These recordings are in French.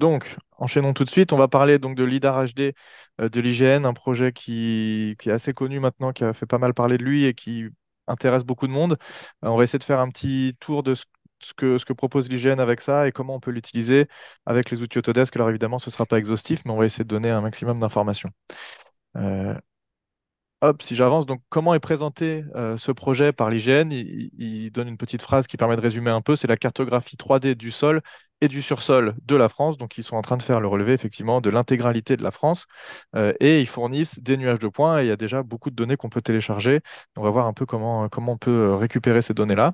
Donc, enchaînons tout de suite. On va parler donc de l'IDAR HD euh, de l'IGN, un projet qui, est assez connu maintenant, qui a fait pas mal parler de lui et qui intéresse beaucoup de monde. Euh, on va essayer de faire un petit tour de ce, que, propose l'IGN avec ça et comment on peut l'utiliser avec les outils Autodesk. Alors évidemment, ce ne sera pas exhaustif, mais on va essayer de donner un maximum d'informations. Euh, hop, si j'avance, donc comment est présenté ce projet par l'IGN il, donne une petite phrase qui permet de résumer un peu, c'est la cartographie 3D du sol et du sursol de la France. Donc, ils sont en train de faire le relevé, effectivement, de l'intégralité de la France. Euh, et ils fournissent des nuages de points. Et il y a déjà beaucoup de données qu'on peut télécharger. On va voir un peu comment, comment on peut euh, récupérer ces données-là.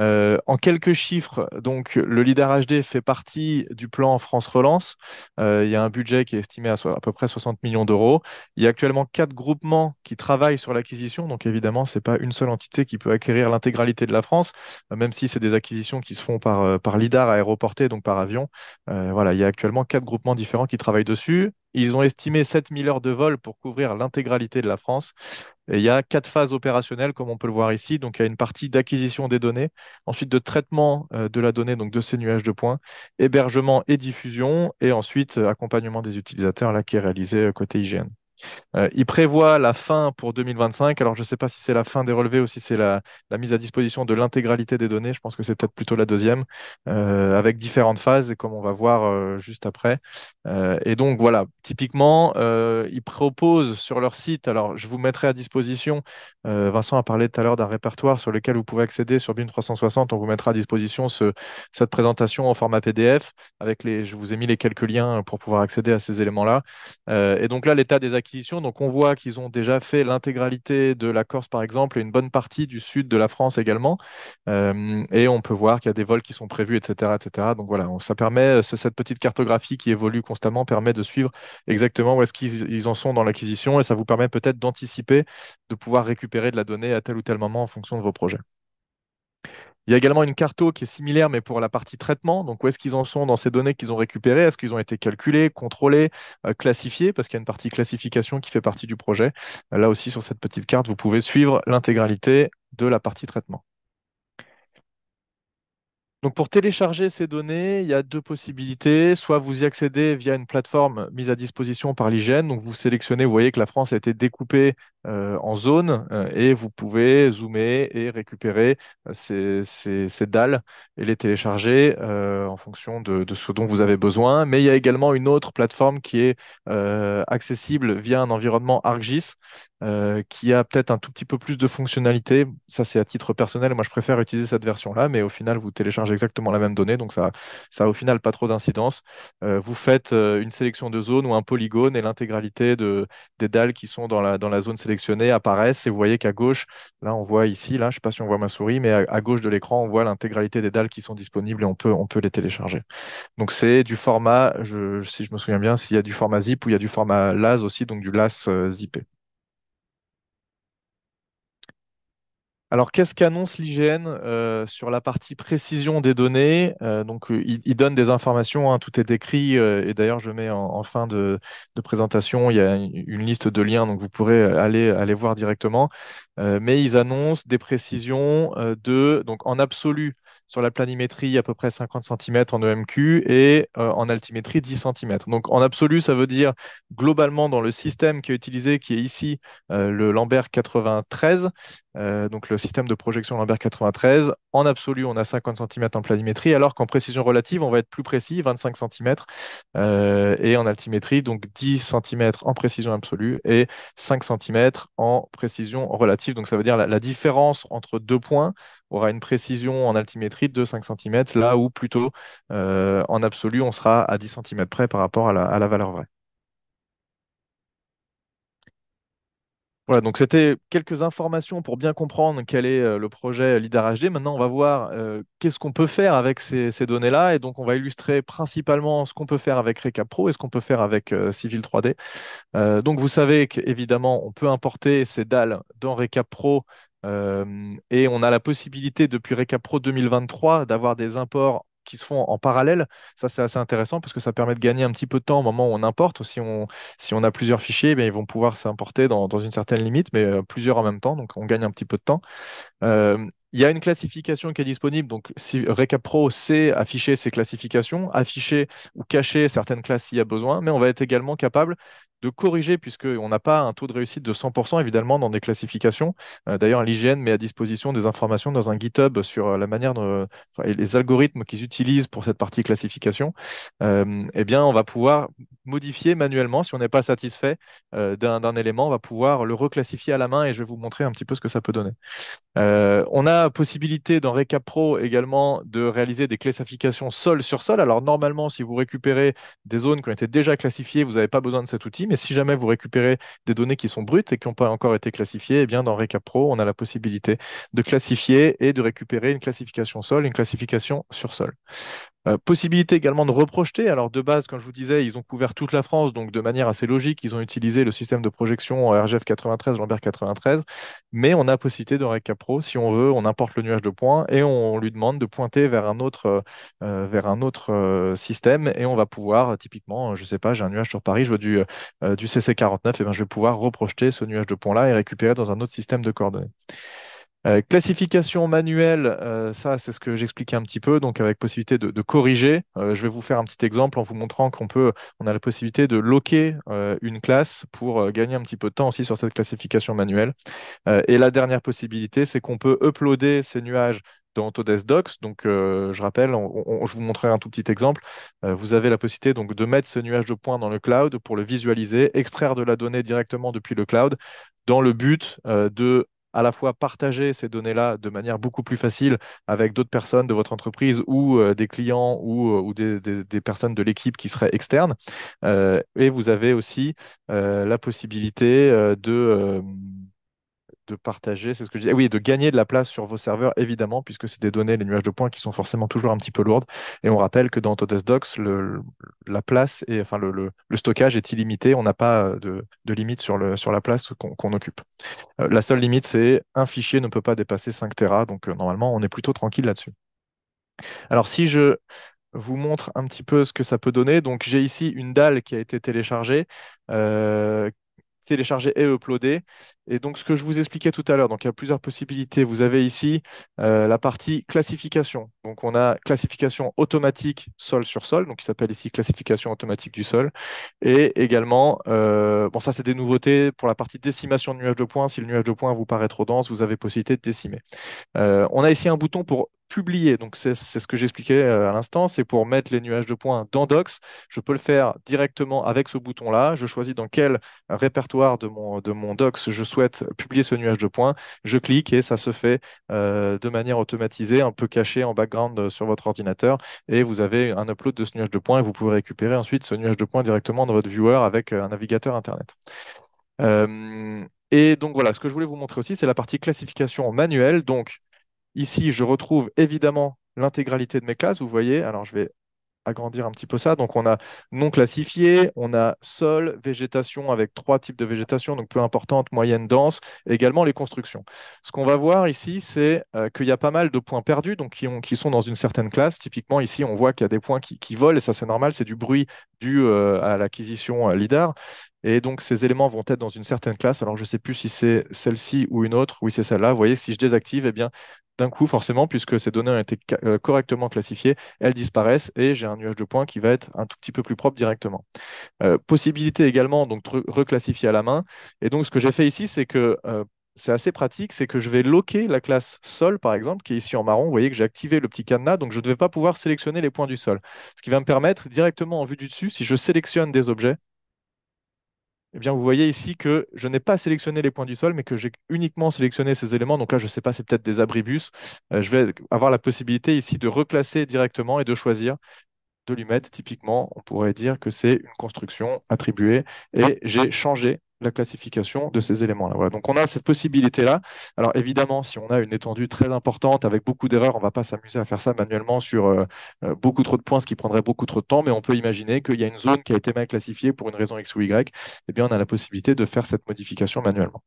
Euh, en quelques chiffres, donc le LIDAR HD fait partie du plan France Relance. il y a un budget qui est estimé à à peu près 60 millions d'euros. Il y a actuellement quatre groupements qui travaillent sur l'acquisition. Donc évidemment, c'est pas une seule entité qui peut acquérir l'intégralité de la France, même si c'est des acquisitions qui se font par, par LIDAR aéroporté donc par avion. Euh, voilà, il y a actuellement quatre groupements différents qui travaillent dessus. Ils ont estimé 7000 heures de vol pour couvrir l'intégralité de la France. Et il y a quatre phases opérationnelles, comme on peut le voir ici. Donc, il y a une partie d'acquisition des données, ensuite de traitement euh, de la donnée, donc de ces nuages de points, hébergement et diffusion, et ensuite euh, accompagnement des utilisateurs là, qui est réalisé côté hygiène. Euh, il prévoit la fin pour 2025. Alors, je ne sais pas si c'est la fin des relevés ou si c'est la, mise à disposition de l'intégralité des données. Je pense que c'est peut-être plutôt la deuxième, euh, avec différentes phases, comme on va voir euh, juste après. et donc, voilà, typiquement, ils proposent sur leur site, alors je vous mettrai à disposition, Vincent a parlé tout à l'heure d'un répertoire sur lequel vous pouvez accéder sur BIM 360. On vous mettra à disposition cette présentation en format PDF. Avec les, je vous ai mis les quelques liens pour pouvoir accéder à ces éléments-là. et donc là, l'état des acquis donc on voit qu'ils ont déjà fait l'intégralité de la Corse, par exemple, et une bonne partie du sud de la France également. Euh, et on peut voir qu'il y a des vols qui sont prévus, etc. etc. Donc voilà, ça permet, euh, cette petite cartographie qui évolue constamment permet de suivre exactement où est-ce qu'ils en sont dans l'acquisition, et ça vous permet peut-être d'anticiper, de pouvoir récupérer de la donnée à tel ou tel moment en fonction de vos projets. Il y a également une carte qui est similaire, mais pour la partie traitement. Donc, où est-ce qu'ils en sont dans ces données qu'ils ont récupérées Est-ce qu'ils ont été calculés, contrôlés, euh, classifiés Parce qu'il y a une partie classification qui fait partie du projet. Euh, là aussi, sur cette petite carte, vous pouvez suivre l'intégralité de la partie traitement. Donc pour télécharger ces données, il y a deux possibilités. Soit vous y accédez via une plateforme mise à disposition par l'hygiène. Donc vous sélectionnez, vous voyez que la France a été découpée euh, en zone euh, et vous pouvez zoomer et récupérer euh, ces, dalles et les télécharger en fonction de, ce dont vous avez besoin. Mais il y a également une autre plateforme qui est accessible via un environnement ArcGIS qui a peut-être un tout petit peu plus de fonctionnalités. Ça, c'est à titre personnel. Moi, je préfère utiliser cette version-là, mais au final, vous téléchargez exactement la même donnée. Donc, ça, ça au final pas trop d'incidence. vous faites une sélection de zone ou un polygone et l'intégralité de, des dalles qui sont dans la, dans la zone sélectionnée sélectionnés apparaissent et vous voyez qu'à gauche, là on voit ici, là je ne sais pas si on voit ma souris, mais à, gauche de l'écran, on voit l'intégralité des dalles qui sont disponibles et on peut, on peut les télécharger. Donc c'est du format, je, si je me souviens bien, s'il y a du format zip ou il y a du format LAS aussi, donc du LAS euh, zippé. Alors, qu'est-ce qu'annonce l'IGN euh, sur la partie précision des données euh, Donc, euh, ils donnent des informations, hein, tout est décrit, et d'ailleurs, je mets en, fin de, présentation, il y a une liste de liens, donc vous pourrez aller, aller voir directement. mais ils annoncent des précisions de, donc en absolu, sur la planimétrie à peu près 50 cm en EMQ et euh, en altimétrie 10 cm. Donc en absolu, ça veut dire globalement dans le système qui est utilisé, qui est ici euh, le Lambert 93, euh, donc le système de projection Lambert 93, en absolu, on a 50 cm en planimétrie, alors qu'en précision relative, on va être plus précis, 25 cm, euh, et en altimétrie, donc 10 cm en précision absolue et 5 cm en précision relative. Donc ça veut dire la, la différence entre deux points aura une précision en altimétrie de 5 cm, là où plutôt euh, en absolu, on sera à 10 cm près par rapport à la valeur vraie. Voilà, donc c'était quelques informations pour bien comprendre quel est euh, le projet LIDAR HD. Maintenant, on va voir euh, qu'est-ce qu'on peut faire avec ces, données-là. Et donc, on va illustrer principalement ce qu'on peut faire avec Recap Pro et ce qu'on peut faire avec euh, Civil 3D. donc, vous savez qu'évidemment, on peut importer ces dalles dans Recap Pro. et on a la possibilité depuis Recap Pro 2023 d'avoir des imports qui se font en parallèle. Ça, c'est assez intéressant parce que ça permet de gagner un petit peu de temps au moment où on importe. Si on, si on a plusieurs fichiers, eh ils vont pouvoir s'importer dans, une certaine limite, mais euh, plusieurs en même temps. Donc, on gagne un petit peu de temps. Euh, il y a une classification qui est disponible. Donc, si Recap Pro sait afficher ces classifications, afficher ou cacher certaines classes s'il y a besoin, mais on va être également capable de corriger, puisqu'on n'a pas un taux de réussite de 100% évidemment dans des classifications. Euh, d'ailleurs, l'IGN met à disposition des informations dans un GitHub sur euh, la manière de, les algorithmes qu'ils utilisent pour cette partie classification. Euh, eh bien, on va pouvoir modifier manuellement si on n'est pas satisfait d'un élément, on va pouvoir le reclassifier à la main et je vais vous montrer un petit peu ce que ça peut donner. on a possibilité dans Recap Pro également de réaliser des classifications sol sur sol. Alors normalement, si vous récupérez des zones qui ont été déjà classifiées, vous n'avez pas besoin de cet outil. Mais si jamais vous récupérez des données qui sont brutes et qui n'ont pas encore été classifiées, eh bien dans Recap Pro, on a la possibilité de classifier et de récupérer une classification sol, une classification sur sol. Euh, possibilité également de reprojeter. Alors de base, comme je vous disais, ils ont couvert toute la France, donc de manière assez logique, ils ont utilisé le système de projection RGF 93, Lambert 93, mais on a possibilité de RECAPRO, si on veut, on importe le nuage de points et on lui demande de pointer vers un autre, euh, euh, vers un autre système et on va pouvoir, typiquement, je sais pas, j'ai un nuage sur Paris, je veux du, du CC49, et eh ben je vais pouvoir reprojeter ce nuage de points-là et récupérer dans un autre système de coordonnées. Euh, classification manuelle, euh, ça c'est ce que j'expliquais un petit peu, donc avec possibilité de, corriger. Euh, je vais vous faire un petit exemple en vous montrant qu'on peut, on a la possibilité de loquer une classe pour gagner un petit peu de temps aussi sur cette classification manuelle. et la dernière possibilité, c'est qu'on peut uploader ces nuages dans Autodesk Docs. Donc, je rappelle, je vous montrerai un tout petit exemple. vous avez la possibilité donc, de mettre ce nuage de points dans le cloud pour le visualiser, extraire de la donnée directement depuis le cloud dans le but de à la fois partager ces données-là de manière beaucoup plus facile avec d'autres personnes de votre entreprise ou euh, des clients ou, euh, des, des, personnes de l'équipe qui seraient externes. Euh, et vous avez aussi la possibilité de de partager, c'est ce que je disais, eh oui, de gagner de la place sur vos serveurs, évidemment, puisque c'est des données, les nuages de points qui sont forcément toujours un petit peu lourdes. Et on rappelle que dans Autodesk Docs, le, la place, et, enfin, le, stockage est illimité, on n'a pas euh, de, limite sur, le, sur la place qu'on occupe. Euh, la seule limite, c'est un fichier ne peut pas dépasser 5 Tera, donc euh, normalement, on est plutôt tranquille là-dessus. Alors, si je vous montre un petit peu ce que ça peut donner, donc j'ai ici une dalle qui a été téléchargée. téléchargée et uploadée. Et donc, ce que je vous expliquais tout à l'heure, donc il y a plusieurs possibilités. Vous avez ici euh, la partie classification. Donc, on a classification automatique sol sur sol, donc il s'appelle ici classification automatique du sol. Et également, euh, bon, ça, c'est des nouveautés pour la partie décimation de nuage de points. Si le nuage de points vous paraît trop dense, vous avez possibilité de décimer. Euh, on a ici un bouton pour publier. Donc, c'est ce que j'expliquais à l'instant. C'est pour mettre les nuages de points dans Docs. Je peux le faire directement avec ce bouton-là. Je choisis dans quel répertoire de mon, de mon Docs je souhaite souhaite publier ce nuage de points, je clique et ça se fait euh, de manière automatisée, un peu caché en background euh, sur votre ordinateur. Et vous avez un upload de ce nuage de points et vous pouvez récupérer ensuite ce nuage de points directement dans votre viewer avec euh, un navigateur Internet. et donc voilà, ce que je voulais vous montrer aussi, c'est la partie classification manuelle. Donc ici, je retrouve évidemment l'intégralité de mes classes. Vous voyez, alors je vais agrandir un petit peu ça. Donc on a non classifié, on a sol, végétation avec trois types de végétation, donc peu importante, moyenne, dense, également les constructions. Ce qu'on va voir ici, c'est euh, qu'il y a pas mal de points perdus, donc qui, ont, qui, sont dans une certaine classe. Typiquement ici, on voit qu'il y a des points qui, volent, et ça c'est normal, c'est du bruit dû euh, à l'acquisition euh, LIDAR. Et donc, ces éléments vont être dans une certaine classe. Alors, je ne sais plus si c'est celle-ci ou une autre. Oui, c'est celle-là. Vous voyez, si je désactive, eh bien, d'un coup, forcément, puisque ces données ont été euh, correctement classifiées, elles disparaissent et j'ai un nuage de points qui va être un tout petit peu plus propre directement. Euh, possibilité également, donc, de reclassifier à la main. Et donc, ce que j'ai fait ici, c'est que euh, c'est assez pratique, c'est que je vais loquer la classe sol, par exemple, qui est ici en marron. Vous voyez que j'ai activé le petit cadenas, donc je ne devais pas pouvoir sélectionner les points du sol. Ce qui va me permettre directement en vue du dessus, si je sélectionne des objets, eh bien, vous voyez ici que je n'ai pas sélectionné les points du sol, mais que j'ai uniquement sélectionné ces éléments. Donc là, je ne sais pas, c'est peut-être des abribus. Euh, je vais avoir la possibilité ici de reclasser directement et de choisir de lui mettre. Typiquement, on pourrait dire que c'est une construction attribuée et ah. j'ai changé la classification de ces éléments-là. Donc on a cette possibilité-là. Alors évidemment, si on a une étendue très importante avec beaucoup d'erreurs, on ne va pas s'amuser à faire ça manuellement sur euh, euh, beaucoup trop de points, ce qui prendrait beaucoup trop de temps, mais on peut imaginer qu'il y a une zone qui a été mal classifiée pour une raison X ou Y, et eh bien on a la possibilité de faire cette modification manuellement.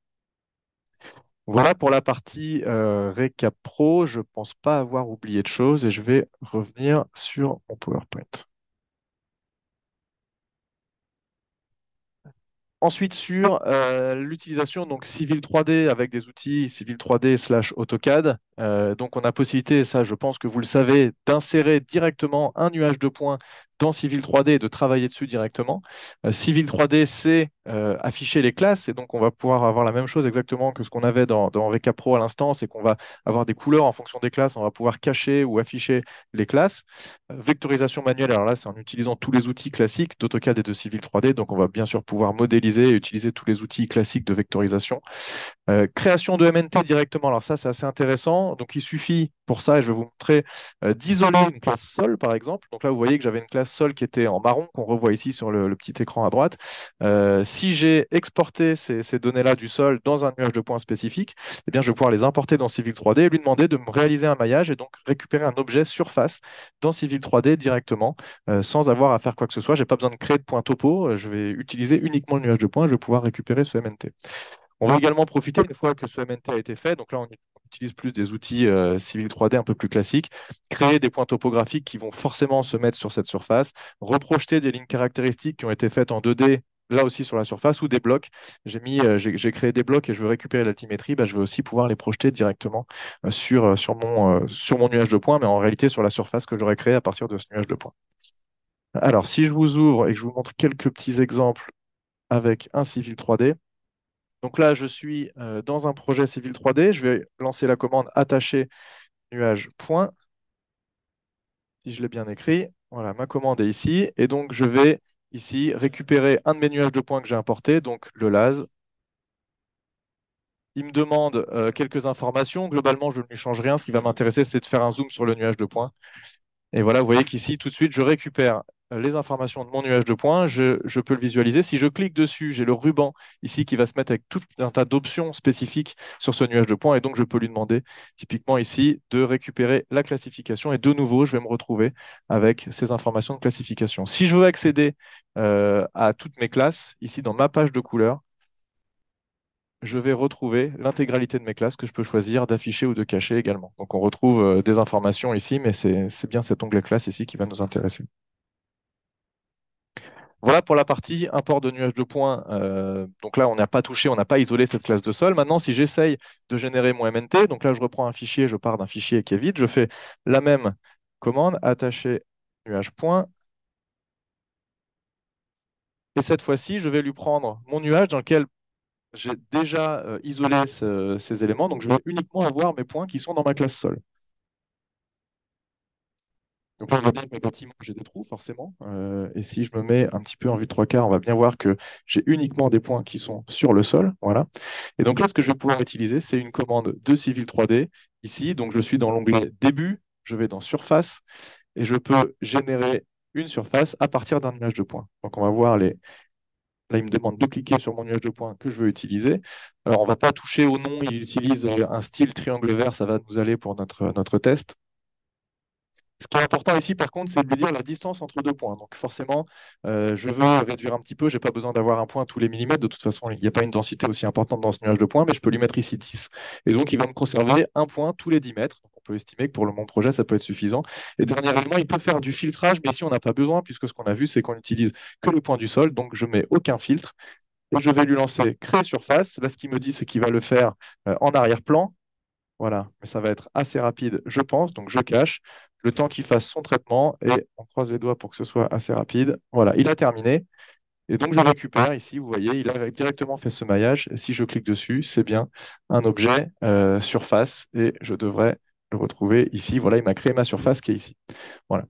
Voilà pour la partie euh, récap pro. Je ne pense pas avoir oublié de choses et je vais revenir sur mon PowerPoint. Ensuite, sur euh, l'utilisation donc Civil 3D avec des outils Civil 3D slash AutoCAD. Euh, donc, on a possibilité, ça, je pense que vous le savez, d'insérer directement un nuage de points dans Civil 3D de travailler dessus directement. Euh, Civil 3D, c'est euh, afficher les classes et donc on va pouvoir avoir la même chose exactement que ce qu'on avait dans, dans Pro à l'instant, c'est qu'on va avoir des couleurs en fonction des classes, on va pouvoir cacher ou afficher les classes. Euh, vectorisation manuelle, alors là c'est en utilisant tous les outils classiques d'AutoCAD et de Civil 3D, donc on va bien sûr pouvoir modéliser et utiliser tous les outils classiques de vectorisation. création de MNT directement, alors ça c'est assez intéressant, donc il suffit pour ça, et je vais vous montrer, d'isoler une classe sol par exemple, donc là vous voyez que j'avais une classe sol qui était en marron, qu'on revoit ici sur le, petit écran à droite, euh, si j'ai exporté ces, données-là du sol dans un nuage de points spécifique, eh bien, je vais pouvoir les importer dans Civil 3D et lui demander de me réaliser un maillage et donc récupérer un objet surface dans Civil 3D directement, euh, sans avoir à faire quoi que ce soit. Je n'ai pas besoin de créer de points topo, euh, je vais utiliser uniquement le nuage de points, et je vais pouvoir récupérer ce MNT. On va ah. également profiter, une fois que ce MNT a été fait, donc là on, utilise plus des outils euh, Civil 3D un peu plus classiques, créer ah. des points topographiques qui vont forcément se mettre sur cette surface, reprojeter des lignes caractéristiques qui ont été faites en 2D ah. là aussi sur la surface ou des blocs. J'ai mis, euh, j'ai créé des blocs et je veux récupérer l'altimétrie, bah, je vais aussi pouvoir les projeter directement euh, sur, sur, mon, sur mon nuage de points, mais en réalité sur la surface que j'aurais créée à partir de ce nuage de points. Alors, si je vous ouvre et que je vous montre quelques petits exemples avec un civil 3D, donc là, je suis euh, dans un projet civil 3D. Je vais lancer la commande attacher nuage point. Si je l'ai bien écrit, voilà, ma commande est ici. Et donc, je vais ici récupérer un de mes nuages de points que j'ai importé, donc le LAS. Il me demande euh, quelques informations. Globalement, je ne lui change rien. Ce qui va m'intéresser, c'est de faire un zoom sur le nuage de points. Et voilà, vous voyez qu'ici, tout de suite, je récupère les informations de mon nuage de points, je, peux le visualiser. Si je clique dessus, j'ai le ruban ici qui va se mettre avec tout un tas d'options spécifiques sur ce nuage de points. Et donc, je peux lui demander typiquement ici de récupérer la classification. Et de nouveau, je vais me retrouver avec ces informations de classification. Si je veux accéder euh, à toutes mes classes, ici dans ma page de couleurs, je vais retrouver l'intégralité de mes classes que je peux choisir d'afficher ou de cacher également. Donc on retrouve euh, des informations ici, mais c'est bien cet onglet classe ici qui va nous intéresser. Voilà pour la partie import de nuage de points. Euh, donc là, on n'a pas touché, on n'a pas isolé cette classe de sol. Maintenant, si j'essaye de générer mon MNT, donc là, je reprends un fichier, je pars d'un fichier qui est vide, je fais la même commande, attacher nuage point. Et cette fois-ci, je vais lui prendre mon nuage dans lequel j'ai déjà euh, isolé ces éléments. Donc, je vais uniquement avoir mes points qui sont dans ma classe sol. Donc on voit bien que mes bâtiments, j'ai des trous, forcément. Euh, et si je me mets un petit peu en vue de trois quarts, on va bien voir que j'ai uniquement des points qui sont sur le sol. Voilà. Et donc là, ce que je vais pouvoir utiliser, c'est une commande de Civil 3D ici. Donc je suis dans l'onglet Début, je vais dans Surface et je peux générer une surface à partir d'un nuage de points. Donc on va voir les, Là, il me demande de cliquer sur mon nuage de points que je veux utiliser. Alors, on ne va pas toucher au nom, il utilise euh, un style triangle vert, ça va nous aller pour notre, notre test. Ce qui est important ici, par contre, c'est de lui dire la distance entre deux points. Donc forcément, euh, je veux réduire un petit peu, Je n'ai pas besoin d'avoir un point tous les millimètres. De toute façon, il n'y a pas une densité aussi importante dans ce nuage de points, mais je peux lui mettre ici 10. Et donc, il va me conserver un point tous les 10 mètres. on peut estimer que pour le mon projet, ça peut être suffisant. Et dernier élément, il peut faire du filtrage, mais ici, on n'a pas besoin, puisque ce qu'on a vu, c'est qu'on n'utilise que le point du sol. Donc, je ne mets aucun filtre. Et je vais lui lancer créer surface. Là, ce qu'il me dit, c'est qu'il va le faire euh, en arrière-plan voilà, mais ça va être assez rapide, je pense. Donc, je cache le temps qu'il fasse son traitement et on croise les doigts pour que ce soit assez rapide. Voilà, il a terminé. Et donc, je récupère ici, vous voyez, il a directement fait ce maillage. si je clique dessus, c'est bien un objet euh, surface et je devrais le retrouver ici. Voilà, il m'a créé ma surface qui est ici. Voilà.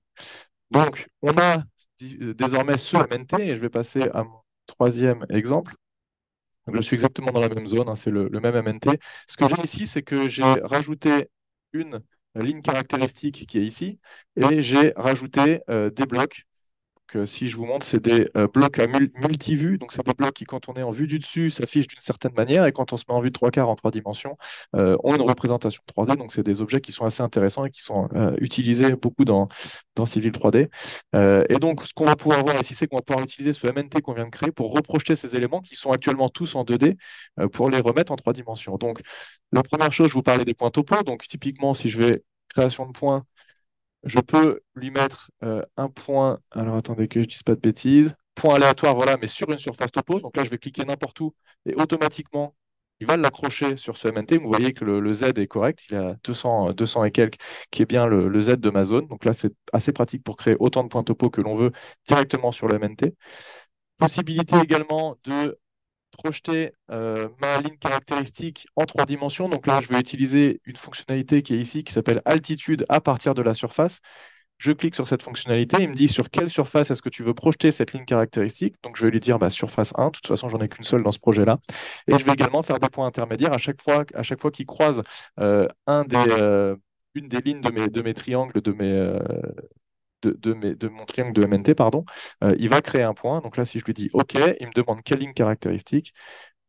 Donc, on a euh, désormais ce MNT et je vais passer à mon troisième exemple je suis exactement dans la même zone, hein, c'est le, même MNT. Ce que j'ai ici, c'est que j'ai rajouté une ligne caractéristique qui est ici, et j'ai rajouté euh, des blocs donc, euh, si je vous montre, c'est des euh, blocs à multivue. Donc, c'est un bloc qui, quand on est en vue du dessus, s'affiche d'une certaine manière. Et quand on se met en vue de trois quarts en trois dimensions, on euh, ont une représentation 3D. Donc, c'est des objets qui sont assez intéressants et qui sont utilisés beaucoup dans, dans Civil 3D. et donc, ce qu'on va pouvoir voir ici, c'est qu'on va pouvoir utiliser ce MNT qu'on vient de créer pour reprojeter ces éléments qui sont actuellement tous en 2D pour les remettre en trois dimensions. Donc, la première chose, je vous parlais des points topo. Donc, typiquement, si je vais création de points, je peux lui mettre euh, un point, alors attendez que je dise pas de bêtises, point aléatoire, voilà, mais sur une surface topo. Donc là, je vais cliquer n'importe où et automatiquement, il va l'accrocher sur ce MNT. Vous voyez que le, Z est correct, il a 200, 200 euh, et quelques, qui est bien le, le Z de ma zone. Donc là, c'est assez pratique pour créer autant de points topo que l'on veut directement sur le MNT. Possibilité également de projeter euh, ma ligne caractéristique en trois dimensions. Donc là, je vais utiliser une fonctionnalité qui est ici, qui s'appelle altitude à partir de la surface. Je clique sur cette fonctionnalité, il me dit sur quelle surface est-ce que tu veux projeter cette ligne caractéristique. Donc je vais lui dire bah, surface 1, de toute façon j'en ai qu'une seule dans ce projet-là. Et je vais également faire des points intermédiaires à chaque fois, chaque fois qu'il croise euh, euh, une des lignes de mes, de mes triangles, de mes, de, de, mon triangle de MNT, pardon, euh, il va créer un point. Donc là, si je lui dis OK, il me demande quelle ligne caractéristique.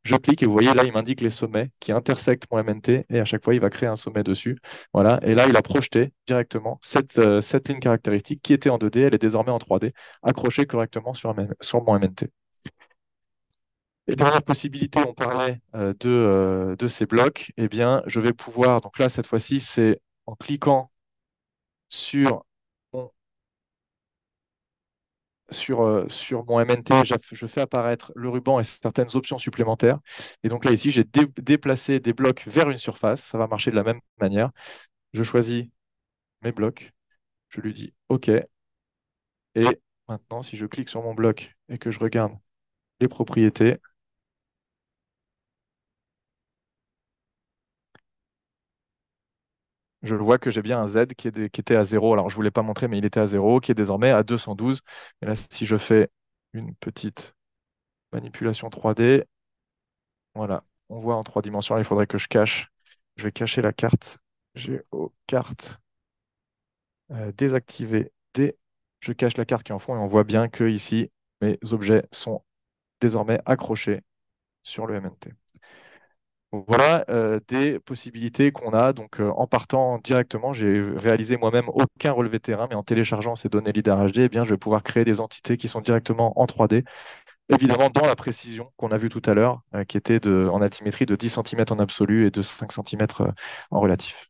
Je clique et vous voyez là, il m'indique les sommets qui intersectent mon MNT et à chaque fois, il va créer un sommet dessus. Voilà. Et là, il a projeté directement cette, euh, ligne caractéristique qui était en 2D, elle est désormais en 3D, accrochée correctement sur, mon MNT. Et dernière possibilité, on parlait euh, de, ces blocs. et eh bien, je vais pouvoir, donc là, cette fois-ci, c'est en cliquant sur sur, euh, sur mon MNT, je fais apparaître le ruban et certaines options supplémentaires. Et donc là, ici, j'ai déplacé des blocs vers une surface. Ça va marcher de la même manière. Je choisis mes blocs. Je lui dis OK. Et maintenant, si je clique sur mon bloc et que je regarde les propriétés, je vois que j'ai bien un Z qui, est était à 0. Alors, je ne voulais pas montrer, mais il était à 0, qui est désormais à 212. Et là, si je fais une petite manipulation 3D, voilà, on voit en trois dimensions. il faudrait que je cache. Je vais cacher la carte aux euh, désactiver D. Je cache la carte qui est en fond et on voit bien que ici, mes objets sont désormais accrochés sur le MNT. Voilà euh, des possibilités qu'on a. Donc, euh, en partant directement, j'ai réalisé moi-même aucun relevé terrain, mais en téléchargeant ces données LIDAR HD, eh bien, je vais pouvoir créer des entités qui sont directement en 3D, évidemment dans la précision qu'on a vue tout à l'heure, euh, qui était de, en altimétrie de 10 cm en absolu et de 5 cm en relatif.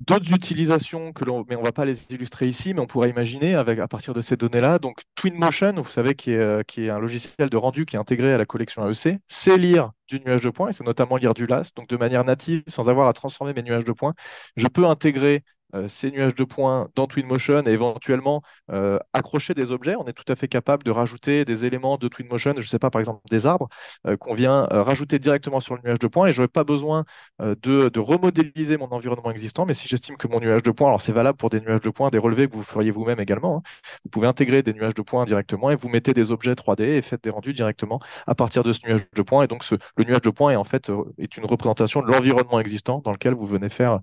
d'autres utilisations que l'on, mais on va pas les illustrer ici, mais on pourrait imaginer avec, à partir de ces données-là. Donc, Twinmotion, vous savez, qui est, euh, qui est un logiciel de rendu qui est intégré à la collection AEC, c'est lire du nuage de points, et c'est notamment lire du LAS. Donc, de manière native, sans avoir à transformer mes nuages de points, je peux intégrer euh, ces nuages de points dans Twinmotion et éventuellement euh, accrocher des objets. On est tout à fait capable de rajouter des éléments de Twinmotion, je ne sais pas, par exemple des arbres, euh, qu'on vient rajouter directement sur le nuage de points et je n'aurai pas besoin de, de, remodéliser mon environnement existant. Mais si j'estime que mon nuage de points, alors c'est valable pour des nuages de points, des relevés que vous feriez vous-même également, hein. vous pouvez intégrer des nuages de points directement et vous mettez des objets 3D et faites des rendus directement à partir de ce nuage de points. Et donc le nuage de points est en fait est une représentation de l'environnement existant dans lequel vous venez faire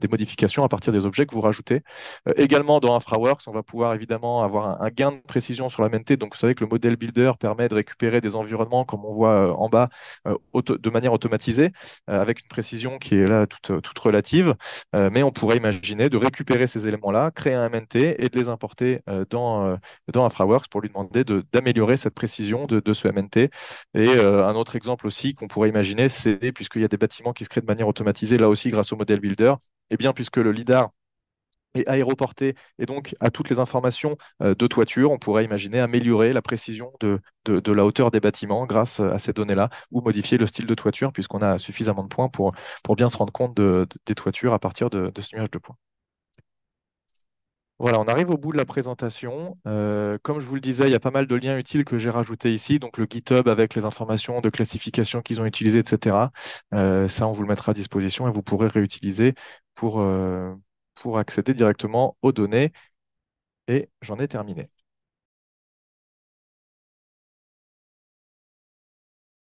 des modifications à partir des objets que vous rajoutez. Euh, également, dans InfraWorks, on va pouvoir évidemment avoir un, gain de précision sur la Donc, vous savez que le modèle builder permet de récupérer des environnements, comme on voit euh, en bas, euh, de manière automatisée, avec une précision qui est là toute, relative. mais on pourrait imaginer de récupérer ces éléments-là, créer un MNT et de les importer dans, dans InfraWorks pour lui demander d'améliorer cette précision de, de ce MNT. Et un autre exemple aussi qu'on pourrait imaginer, c'est puisqu'il y a des bâtiments qui se créent de manière automatisée, là aussi grâce au modèle builder, eh bien, puisque le LIDAR est aéroporté et donc a toutes les informations euh, de toiture, on pourrait imaginer améliorer la précision de, la hauteur des bâtiments grâce à ces données-là ou modifier le style de toiture puisqu'on a suffisamment de points pour, pour bien se rendre compte des toitures à partir de, ce nuage de points. Voilà, on arrive au bout de la présentation. Euh, comme je vous le disais, il y a pas mal de liens utiles que j'ai rajoutés ici, donc le GitHub avec les informations de classification qu'ils ont utilisées, etc. Euh, ça, on vous le mettra à disposition et vous pourrez réutiliser pour, euh, pour accéder directement aux données. Et j'en ai terminé.